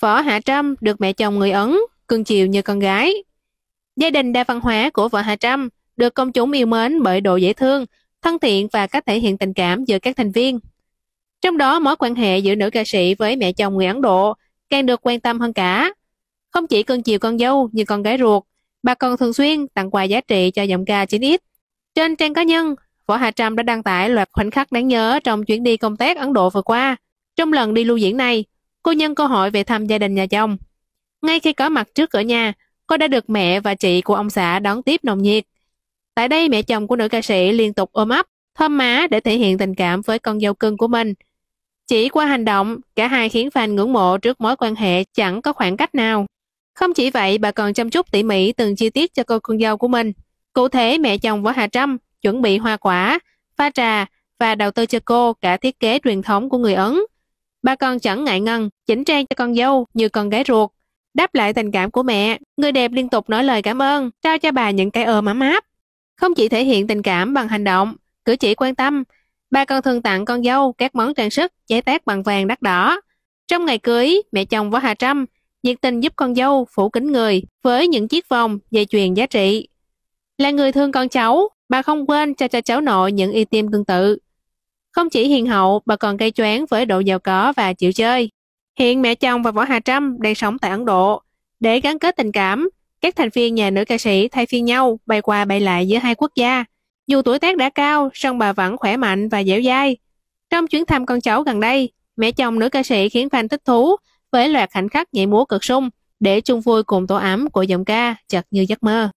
Võ Hạ Trâm được mẹ chồng người Ấn, cưng chiều như con gái. Gia đình đa văn hóa của Võ Hạ Trâm được công chúng yêu mến bởi độ dễ thương, thân thiện và cách thể hiện tình cảm giữa các thành viên. Trong đó mối quan hệ giữa nữ ca sĩ với mẹ chồng người Ấn Độ càng được quan tâm hơn cả. Không chỉ cưng chiều con dâu như con gái ruột, bà còn thường xuyên tặng quà giá trị cho giọng ca 9X. Trên trang cá nhân, Võ Hà Trâm đã đăng tải loạt khoảnh khắc đáng nhớ trong chuyến đi công tác Ấn Độ vừa qua. Trong lần đi lưu diễn này, Cô nhân cơ hội về thăm gia đình nhà chồng. Ngay khi có mặt trước cửa nhà, cô đã được mẹ và chị của ông xã đón tiếp nồng nhiệt. Tại đây mẹ chồng của nữ ca sĩ liên tục ôm ấp, thơm má để thể hiện tình cảm với con dâu cưng của mình. Chỉ qua hành động, cả hai khiến fan ngưỡng mộ trước mối quan hệ chẳng có khoảng cách nào. Không chỉ vậy, bà còn chăm chút tỉ mỉ từng chi tiết cho cô con dâu của mình. Cụ thể, mẹ chồng Võ Hà Trâm chuẩn bị hoa quả, pha trà và đầu tư cho cô cả thiết kế truyền thống của người Ấn. Ba con chẳng ngại ngần, chỉnh trang cho con dâu như con gái ruột. Đáp lại tình cảm của mẹ, người đẹp liên tục nói lời cảm ơn, trao cho bà những cái ôm ấm áp. Không chỉ thể hiện tình cảm bằng hành động, cử chỉ quan tâm, ba con thường tặng con dâu các món trang sức chế tác bằng vàng đắt đỏ. Trong ngày cưới, mẹ chồng Võ Hà Trâm nhiệt tình giúp con dâu phủ kính người với những chiếc vòng, dây chuyền giá trị. Là người thương con cháu, bà không quên cho cho cháu nội những y tim tương tự. Không chỉ hiền hậu, bà còn gây choáng với độ giàu có và chịu chơi. Hiện mẹ chồng và Võ Hà Trâm đang sống tại Ấn Độ. Để gắn kết tình cảm, các thành viên nhà nữ ca sĩ thay phiên nhau bay qua bay lại giữa hai quốc gia. Dù tuổi tác đã cao, song bà vẫn khỏe mạnh và dẻo dai. Trong chuyến thăm con cháu gần đây, mẹ chồng nữ ca sĩ khiến fan thích thú với loạt khoảnh khắc nhảy múa cực sung để chung vui cùng tổ ấm của giọng ca chật như giấc mơ.